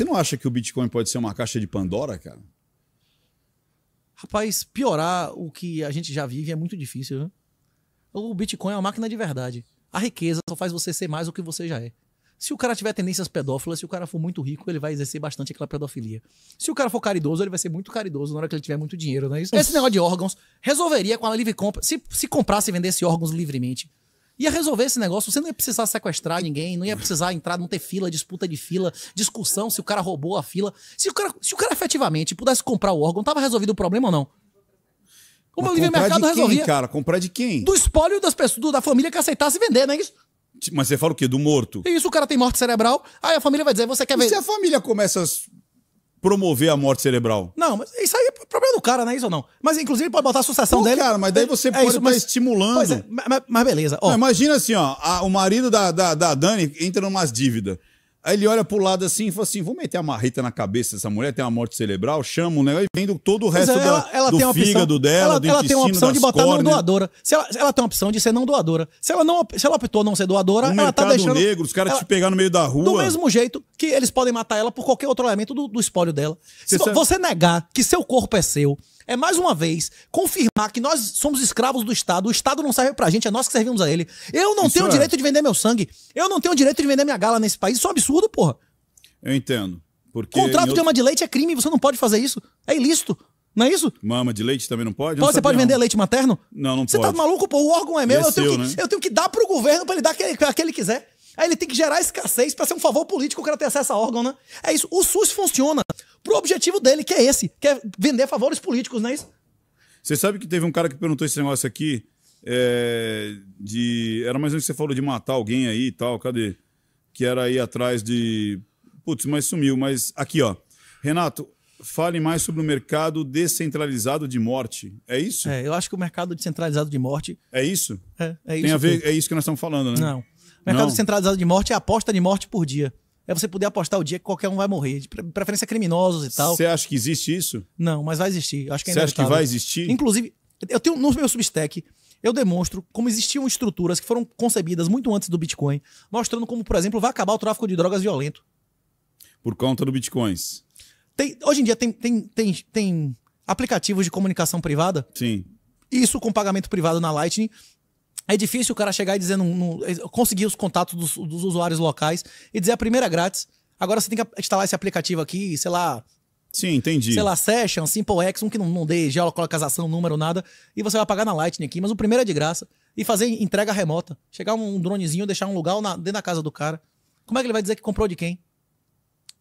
Você não acha que o Bitcoin pode ser uma caixa de Pandora, cara? Rapaz, piorar o que a gente já vive é muito difícil. Né? O Bitcoin é uma máquina de verdade. A riqueza só faz você ser mais do que você já é. Se o cara tiver tendências pedófilas, se o cara for muito rico, ele vai exercer bastante aquela pedofilia. Se o cara for caridoso, ele vai ser muito caridoso na hora que ele tiver muito dinheiro, não é isso? Esse negócio de órgãos resolveria com a livre compra. Se, se comprasse e vendesse órgãos livremente, Ia resolver esse negócio, você não ia precisar sequestrar ninguém, não ia precisar entrar, não ter fila, disputa de fila, discussão se o cara roubou a fila. Se o cara, se o cara efetivamente pudesse comprar o órgão, tava resolvido o problema ou não? O Mas o livre-mercado resolvia. Quem, cara? Comprar de quem? Do espólio das pessoas, do, da família que aceitasse vender, não é isso? Mas você fala o quê? Do morto? E isso, o cara tem morte cerebral, aí a família vai dizer, você quer ver... E se a família começa promover a morte cerebral. Não, mas isso aí é problema do cara, não é isso ou não? Mas inclusive ele pode botar a sucessão Pô, dele. Cara, mas daí é, você é pode estar tá mas... estimulando. É, mas, mas, beleza. Não, imagina assim, ó, a, o marido da, da, da Dani entra numas dívidas. Aí ele olha pro lado assim e fala assim: vou meter a marreta na cabeça dessa mulher, tem uma morte cerebral, chama o negócio e vendo todo o é, resto ela, da, do tem fígado opção, dela, ela, do ela tem uma opção de botar córneas. não doadora. Se ela, ela tem uma opção de ser não doadora. Se ela, não, se ela optou não ser doadora, no ela tá deixando. negro, os caras te pegar no meio da rua. Do mesmo jeito, que eles podem matar ela por qualquer outro elemento do, do espólio dela. Se você, você negar que seu corpo é seu, é mais uma vez confirmar que nós somos escravos do Estado, o Estado não serve pra gente, é nós que servimos a ele. Eu não isso tenho o é. direito de vender meu sangue, eu não tenho o direito de vender minha gala nesse país, isso é um absurdo, porra. Eu entendo. Porque Contrato de outro... ama de leite é crime, você não pode fazer isso. É ilícito. Não é isso? Mama de leite também não pode? pode não você pode não. vender leite materno? Não, não você tá pode. Você tá maluco? Pô, o órgão é meu, é eu, tenho que, né? eu tenho que dar pro governo pra ele dar aquele que ele quiser. Aí ele tem que gerar escassez para ser um favor político o cara ter acesso a órgão, né? É isso. O SUS funciona pro objetivo dele, que é esse, que é vender favores políticos, não é isso? Você sabe que teve um cara que perguntou esse negócio aqui, é, de... Era mais ou menos que você falou de matar alguém aí e tal, cadê? Que era aí atrás de... Putz, mas sumiu, mas... Aqui, ó. Renato, fale mais sobre o mercado descentralizado de morte. É isso? É, eu acho que o mercado descentralizado de morte. É isso? É, é isso. Tem a ver, que... é isso que nós estamos falando, né? Não. Mercado não. centralizado de morte é aposta de morte por dia. É você poder apostar o dia que qualquer um vai morrer. De preferência criminosos e tal. Você acha que existe isso? Não, mas vai existir. Acho que é Você acha que vai existir? Inclusive, eu tenho no meu Substack eu demonstro como existiam estruturas que foram concebidas muito antes do Bitcoin, mostrando como, por exemplo, vai acabar o tráfico de drogas violento. Por conta do Bitcoins. Tem, hoje em dia tem, tem, tem, tem aplicativos de comunicação privada. Sim. Isso com pagamento privado na Lightning, é difícil o cara chegar e dizer, não, não, eh, conseguir os contatos dos, dos, usuários locais e dizer a primeira é grátis. Agora você tem que instalar esse aplicativo aqui, sei lá. Sim, entendi. Sei lá, Session, SimpleX, um que não, não dê geolocalização, número, nada. E você vai pagar na Lightning aqui, mas o primeiro é de graça. E fazer entrega remota. Chegar um, um dronezinho, deixar um lugar na, dentro da casa do cara. Como é que ele vai dizer que comprou de quem?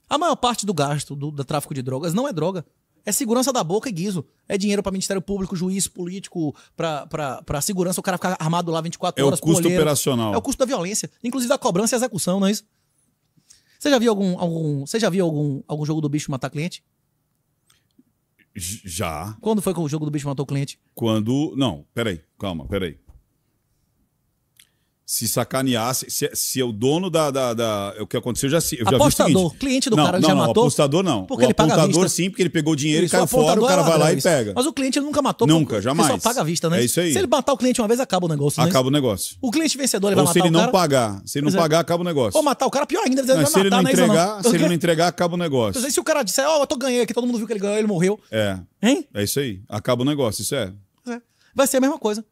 A maior parte do gasto do, do tráfico de drogas não é droga. É segurança da boca e guiso. É dinheiro para Ministério Público, juiz, político, para segurança, o cara ficar armado lá 24 é horas. É o custo operacional. É o custo da violência. Inclusive da cobrança e execução, não é isso? Você já viu algum, algum, você já viu algum, algum jogo do bicho matar cliente? Já. Quando foi que o jogo do bicho matou o cliente? Quando. Não, peraí, calma, peraí se sacaneasse, se, se é o dono da, da, da, é O que aconteceu, eu já, eu já Apostador, cliente do não, cara não, já não, matou. Apostador não. Porque o ele paga a vista. sim, porque ele pegou o dinheiro isso, e caiu fora, o cara vai lá e pega. Mas o cliente nunca matou. Nunca, jamais. Ele só paga a vista, né? É isso aí. Se ele matar o cliente uma vez, acaba o negócio. Né? Acaba o negócio. O cliente vencedor, ele Ou vai matar o cara. se ele não pagar. Se ele não pois é. pagar, é. acaba o negócio. Ou matar o cara, pior ainda. Ele não, vai se matar, ele não né, então, entregar, se ele não entregar, acaba o negócio. É, se o cara disser, ó, eu tô ganhei aqui, todo mundo viu que ele ganhou, ele morreu. É. Hein? É isso aí. Acaba o negócio, isso é. Vai ser a mesma coisa.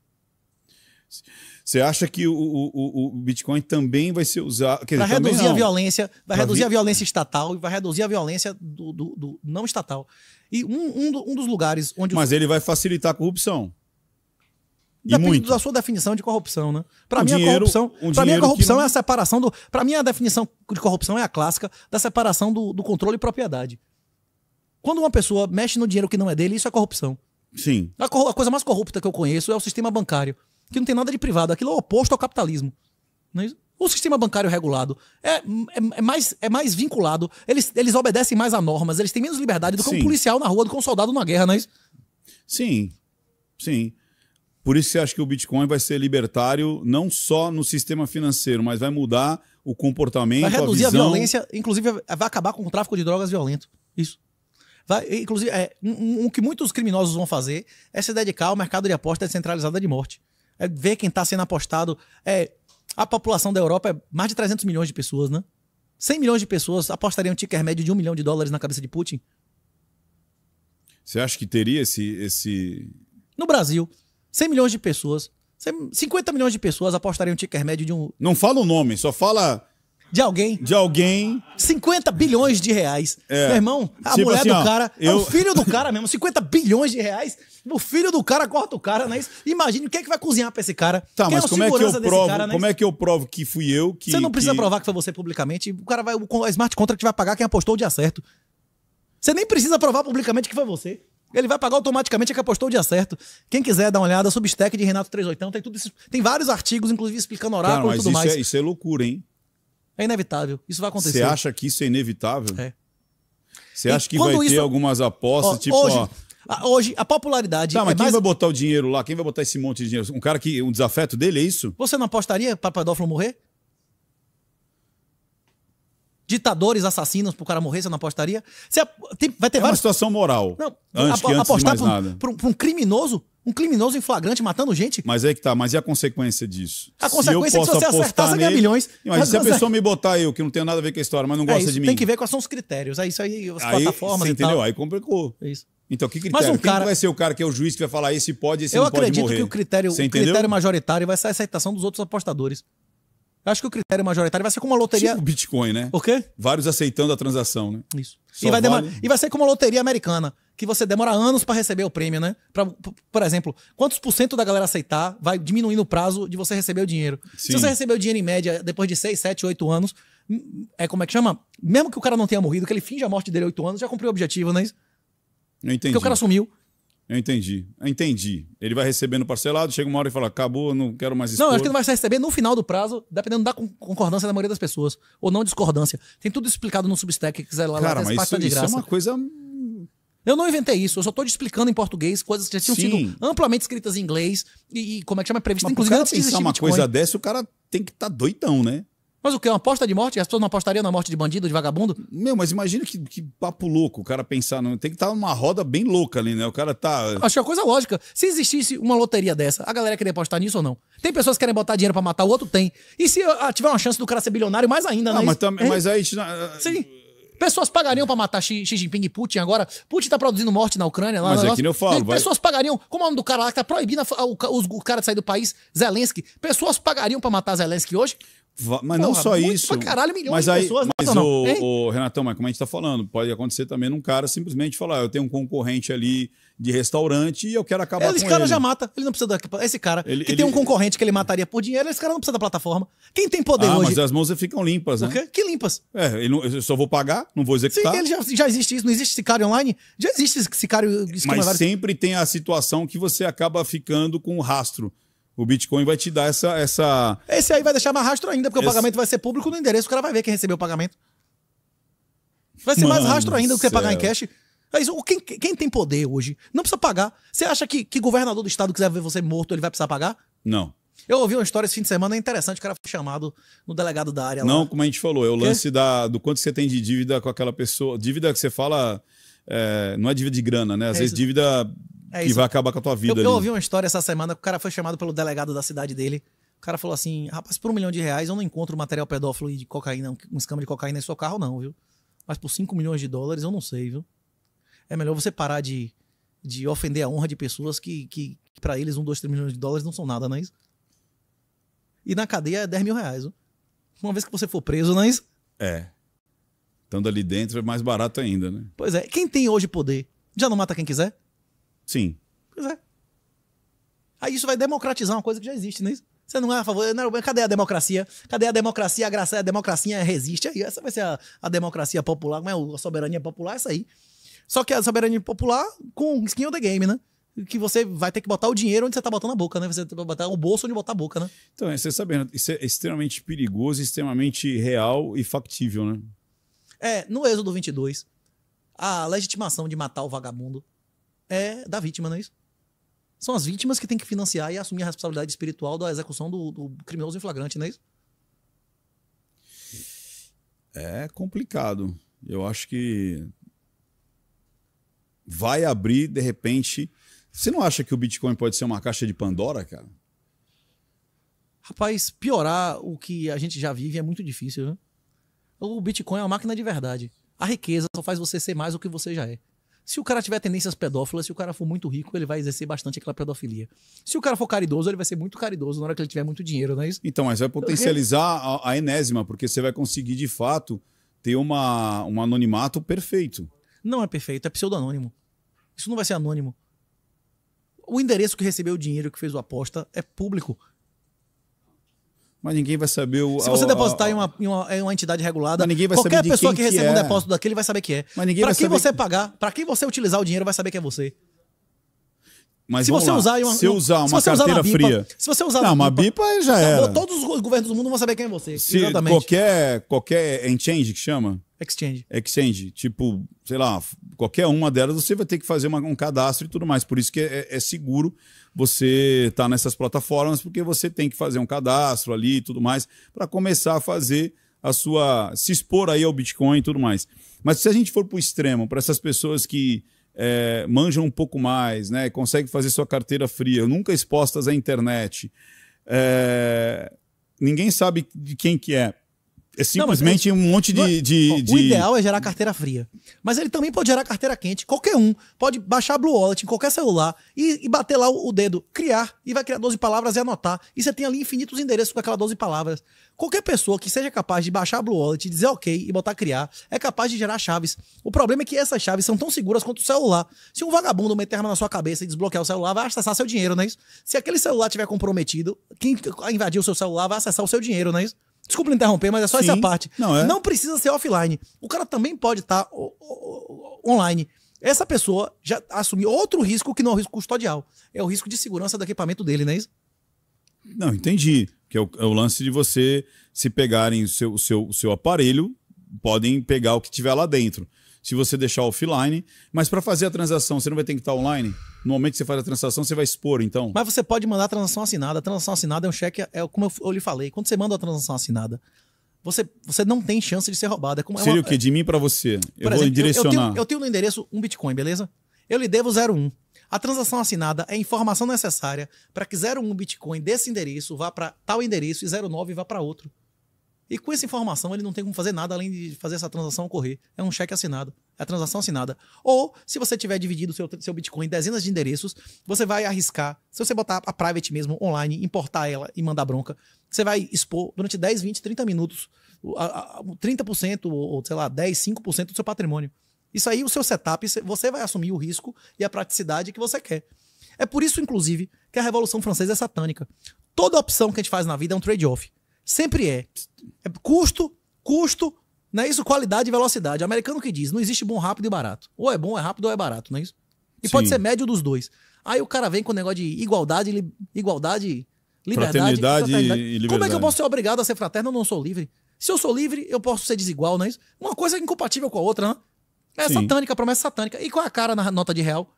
Você acha que o, o, o Bitcoin também vai ser usado. vai reduzir não. a violência, vai pra reduzir vi... a violência estatal e vai reduzir a violência do, do, do não estatal. E um, um, um dos lugares onde. Mas os... ele vai facilitar a corrupção. Depende muito. da sua definição de corrupção, né? Para mim, a corrupção, um mim, a corrupção é não... é a separação do. Para mim, a definição de corrupção é a clássica da separação do, do controle e propriedade. Quando uma pessoa mexe no dinheiro que não é dele, isso é corrupção. Sim. A, a coisa mais corrupta que eu conheço é o sistema bancário que não tem nada de privado. Aquilo é o oposto ao capitalismo. Não é isso? O sistema bancário regulado é, é, é, mais, é mais vinculado, eles, eles obedecem mais a normas, eles têm menos liberdade do que sim. um policial na rua, do que um soldado na guerra, não é isso? Sim, sim. Por isso você acha que o Bitcoin vai ser libertário não só no sistema financeiro, mas vai mudar o comportamento, Vai reduzir a, visão... a violência, inclusive vai acabar com o tráfico de drogas violento. Isso. Vai, inclusive, é, um, um, que muitos criminosos vão fazer é se dedicar ao mercado de apostas descentralizada de morte é ver quem está sendo apostado. É, a população da Europa é mais de 300 milhões de pessoas, né? 100 milhões de pessoas apostariam um ticker médio de um milhão de dólares na cabeça de Putin. Você acha que teria esse, esse. No Brasil, 100 milhões de pessoas. 50 milhões de pessoas apostariam um ticker médio de um. Não fala o nome, só fala de alguém. De alguém. 50 bilhões de reais. É. Meu irmão, a tipo mulher assim, do cara, eu... é o filho do cara mesmo, 50 bilhões de reais. O filho do cara corta o cara, né? Imagina o que é que vai cozinhar pra esse cara. Tá, é mas é como é que eu provo? Cara, é Como é que eu provo que fui eu que. Você não precisa que... provar que foi você publicamente. O cara vai. O smart contract vai pagar quem apostou o dia certo. Você nem precisa provar publicamente que foi você. Ele vai pagar automaticamente quem que apostou o dia certo. Quem quiser dar uma olhada, Substack de Renato 38, tem tudo isso, tem vários artigos, inclusive explicando horário e tudo isso mais. É, isso é loucura, hein? É inevitável. Isso vai acontecer. Você acha que isso é inevitável? É. Você acha que vai isso... ter algumas apostas, ó, tipo. Hoje, ó... a, hoje, a popularidade. Tá, mas é quem mais... vai botar o dinheiro lá? Quem vai botar esse monte de dinheiro? Um cara que. Um desafeto dele, é isso? Você não apostaria para pedófilo morrer? ditadores assassinos pro cara morrer, você não apostaria? Você, tem, vai ter é vários... uma situação moral. Não, antes, ap antes apostar pra pra um, pra um criminoso? Um criminoso em flagrante matando gente? Mas aí é que tá, mas e a consequência disso? A se consequência é que se você acertar, você ganha milhões. Mas, mas se a pessoa me botar eu, que não tem nada a ver com a história, mas não é gosta é isso, de mim. Tem que ver quais são os critérios. É isso aí, as aí, plataformas. Você entendeu? Tal. Aí complicou. É isso. Então, que critério? Mas um cara... Quem vai ser o cara que é o juiz que vai falar esse pode, esse eu não pode morrer? Eu acredito que o critério, o critério majoritário vai ser a aceitação dos outros apostadores. Eu acho que o critério majoritário vai ser como uma loteria. Tipo Bitcoin, né? O quê? Vários aceitando a transação, né? Isso. e vai, vale... e vai ser como uma loteria americana, que você demora anos para receber o prêmio, né? Pra, por exemplo, quantos por cento da galera aceitar vai diminuindo o prazo de você receber o dinheiro. Sim. Se você receber o dinheiro em média depois de 6, 7, 8 anos, é como é que chama? Mesmo que o cara não tenha morrido, que ele finge a morte dele 8 anos, já cumpriu o objetivo, não é isso? Não entendi. Porque o cara sumiu. Eu entendi. Eu entendi. Ele vai recebendo parcelado, chega uma hora e fala: acabou, não quero mais expor. Não, acho que ele vai receber no final do prazo, dependendo da concordância da maioria das pessoas. Ou não discordância. Tem tudo explicado no Substack, que quiser lá, Cara, lá mas isso, de graça. Isso é uma coisa. Eu não inventei isso, eu só tô te explicando em português coisas que já tinham Sim. sido amplamente escritas em inglês e, e como é que chama? Prevista, mas inclusive, antes de existir uma Bitcoin. coisa dessa, o cara tem que estar tá doidão, né? Mas o que? Uma aposta de morte? As pessoas não apostariam na morte de bandido, de vagabundo? Meu, mas imagina que, que papo louco o cara pensar. Não, né? tem que estar tá numa roda bem louca ali, né? O cara tá. Acho que é coisa lógica. Se existisse uma loteria dessa, a galera queria apostar nisso ou não? Tem pessoas que querem botar dinheiro para matar o outro? Tem. E se ah, tiver uma chance do cara ser bilionário, mais ainda, não, né? Mas, tam, é? mas aí. Sim. Pessoas pagariam para matar Xi, Xi, Jinping e Putin agora. Putin tá produzindo morte na Ucrânia. Lá, Mas lá, é que eu falo. Pessoas vai... pagariam. Como é o nome do cara lá que tá proibindo a, o, o, cara de sair do país? Zelensky. Pessoas pagariam para matar Zelensky hoje? Mas Porra, não só isso. Caralho, mas aí, pessoas, mas não, o, não. o, Renatão, mas como a gente está falando, pode acontecer também num cara simplesmente falar: eu tenho um concorrente ali de restaurante e eu quero acabar esse com ele. Esse cara já mata, ele não precisa da. Esse cara ele, que ele... tem um concorrente que ele mataria por dinheiro, esse cara não precisa da plataforma. Quem tem poder ah, hoje? Mas as mãos ficam limpas, né? O quê? Que limpas? É, não, eu só vou pagar, não vou executar. Sim, ele já, já existe isso, não existe sicário online? Já existe sicário. Mas sempre tem a situação que você acaba ficando com o rastro. O Bitcoin vai te dar essa. essa... Esse aí vai deixar mais rastro ainda, porque esse... o pagamento vai ser público no endereço, o cara vai ver quem recebeu o pagamento. Vai ser Mano mais rastro ainda do que você pagar em cash. Mas é quem, quem tem poder hoje não precisa pagar. Você acha que, que governador do estado quiser ver você morto, ele vai precisar pagar? Não. Eu ouvi uma história esse fim de semana, é interessante, o cara foi chamado no delegado da área Não, lá. como a gente falou, é o lance da, do quanto você tem de dívida com aquela pessoa. Dívida que você fala, é, não é dívida de grana, né? Às é vezes isso. dívida é que vai acabar com a tua vida. Eu, eu, ouvi uma história essa semana que o cara foi chamado pelo delegado da cidade dele. O cara falou assim: rapaz, por um milhão de reais eu não encontro material pedófilo e de cocaína, um escama de cocaína em seu carro, não, viu? Mas por 5 milhões de dólares eu não sei, viu? É melhor você parar de, de ofender a honra de pessoas que, que, que para eles, um, dois, três milhões de dólares não são nada, não é isso? E na cadeia é 10 mil reais, viu? Uma vez que você for preso, não é isso? É. Estando ali dentro é mais barato ainda, né? Pois é. Quem tem hoje poder já não mata quem quiser? Sim. Pois é. Aí isso vai democratizar uma coisa que já existe, não é isso? Você não é a favor. Não, cadê a democracia? Cadê a democracia? A, graça, a democracia resiste aí. Essa vai ser a, a democracia popular. Como é a soberania popular? Essa aí. Só que a soberania popular com skin of the game, né? Que você vai ter que botar o dinheiro onde você tá botando a boca, né? Você vai botar o bolso onde botar a boca, né? Então, é, você sabendo, isso é extremamente perigoso, extremamente real e factível, né? É, no Êxodo 22, a legitimação de matar o vagabundo é da vítima, não é isso? São as vítimas que têm que financiar e assumir a responsabilidade espiritual da execução do, do criminoso em flagrante, não é isso? É complicado. Eu acho que vai abrir, de repente. Você não acha que o Bitcoin pode ser uma caixa de Pandora, cara? Rapaz, piorar o que a gente já vive é muito difícil, né? O Bitcoin é uma máquina de verdade. A riqueza só faz você ser mais do que você já é. Se o cara tiver tendências pedófilas, se o cara for muito rico, ele vai exercer bastante aquela pedofilia. Se o cara for caridoso, ele vai ser muito caridoso na hora que ele tiver muito dinheiro, não é isso? Então, mas vai potencializar a, a enésima, porque você vai conseguir, de fato, ter uma, um anonimato perfeito. Não é perfeito, é pseudonônimo. Isso não vai ser anônimo. O endereço que recebeu o dinheiro que fez a aposta é público mas ninguém vai saber o. Se você depositar a, a, em, uma, em, uma, em, uma, entidade regulada, mas ninguém vai qualquer saber pessoa que, que recebe é. um depósito daquele vai saber que é. Mas ninguém pra quem você pagar, para quem você utilizar o dinheiro, vai saber que é você. Mas se você lá. usar uma, se usar uma se carteira usar BIPA, fria. Se você usar não, uma BIPA, BIPA já é. Todos os governos do mundo vão saber quem é você. Se Exatamente. qualquer qualquer exchange que chama, Exchange. Exchange. Tipo, sei lá, qualquer uma delas você vai ter que fazer uma, um cadastro e tudo mais. Por isso que é, é seguro você estar tá nessas plataformas, porque você tem que fazer um cadastro ali e tudo mais para começar a fazer a sua. se expor aí ao Bitcoin e tudo mais. Mas se a gente for para o extremo, para essas pessoas que é, manjam um pouco mais, né, conseguem fazer sua carteira fria, nunca expostas à internet, é, ninguém sabe de quem que é é simplesmente não, mas, é um monte de, é, de, de, O ideal é gerar carteira fria. Mas ele também pode gerar carteira quente. Qualquer um. Pode baixar a Blue Wallet em qualquer celular e, e bater lá o, o, dedo, criar, e vai criar 12 palavras e anotar. E você tem ali infinitos endereços com aquelas 12 palavras. Qualquer pessoa que seja capaz de baixar a Blue Wallet, dizer ok e botar criar, é capaz de gerar chaves. O problema é que essas chaves são tão seguras quanto o celular. Se um vagabundo meter arma na sua cabeça e desbloquear o celular, vai acessar seu dinheiro, não é isso? Se aquele celular tiver comprometido, quem invadiu o seu celular vai acessar o seu dinheiro, não é isso? Desculpa interromper, mas é só Sim. essa parte. Não, é. não precisa ser offline. O cara também pode estar tá online. Essa pessoa já assumiu outro risco que não é o risco custodial. É o risco de segurança do equipamento dele, não é isso? Não, entendi. Que é o, é o lance de você, se pegarem o seu, o seu, o seu aparelho, podem pegar o que tiver lá dentro se você deixar offline, mas para fazer a transação, você não vai ter que estar online? No momento que você faz a transação, você vai expor, então. Mas você pode mandar a transação assinada. A transação assinada é um cheque, é como eu, eu lhe falei, quando você manda a transação assinada, você, você não tem chance de ser roubado. É como, é Seria é uma, o quê? De mim para você. Eu exemplo, vou direcionar. Eu, eu, tenho, eu tenho no endereço um Bitcoin, beleza? Eu lhe devo 01. A transação assinada é informação necessária para que 01 Bitcoin desse endereço vá para tal endereço e 09 vá para outro. E com essa informação, ele não tem como fazer nada além de fazer essa transação ocorrer. É um cheque assinado, é a transação assinada. Ou, se você tiver dividido seu, seu Bitcoin em dezenas de endereços, você vai arriscar. Se você botar a private mesmo online, importar ela e mandar bronca, você vai expor durante 10, 20, 30 minutos 30% ou, sei lá, 10, 5% do seu patrimônio. Isso aí, o seu setup, você vai assumir o risco e a praticidade que você quer. É por isso, inclusive, que a Revolução Francesa é satânica. Toda opção que a gente faz na vida é um trade-off. Sempre é. é custo, custo, não é isso? Qualidade e velocidade. O americano que diz, não existe bom, rápido e barato. Ou é bom, é rápido, ou é barato, não é isso? E Sim. pode ser médio dos dois. Aí o cara vem com o negócio de igualdade, li, igualdade, liberdade. Fraternidade, fraternidade. e liberdade. Como é que eu posso ser obrigado a ser fraterno? Eu não sou livre. Se eu sou livre, eu posso ser desigual, não é isso? Uma coisa é incompatível com a outra, né? É Sim. satânica, promessa satânica. E qual é a cara na nota de real?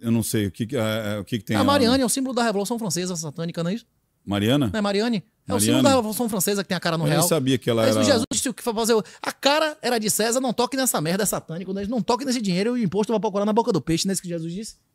Eu não sei o que, uh, o que, que tem. A Marianne é o símbolo da Revolução Francesa satânica, não é isso? Mariana? Não é Mariane? É o símbolo da Revolução Francesa que tem a cara no eu real. Eu sabia que ela Mas é era... Jesus disse o que fazer. A cara era de César, não toque nessa merda, é satânica, né? Não toque nesse dinheiro e o imposto vai procurar na boca do peixe, não é isso que Jesus disse?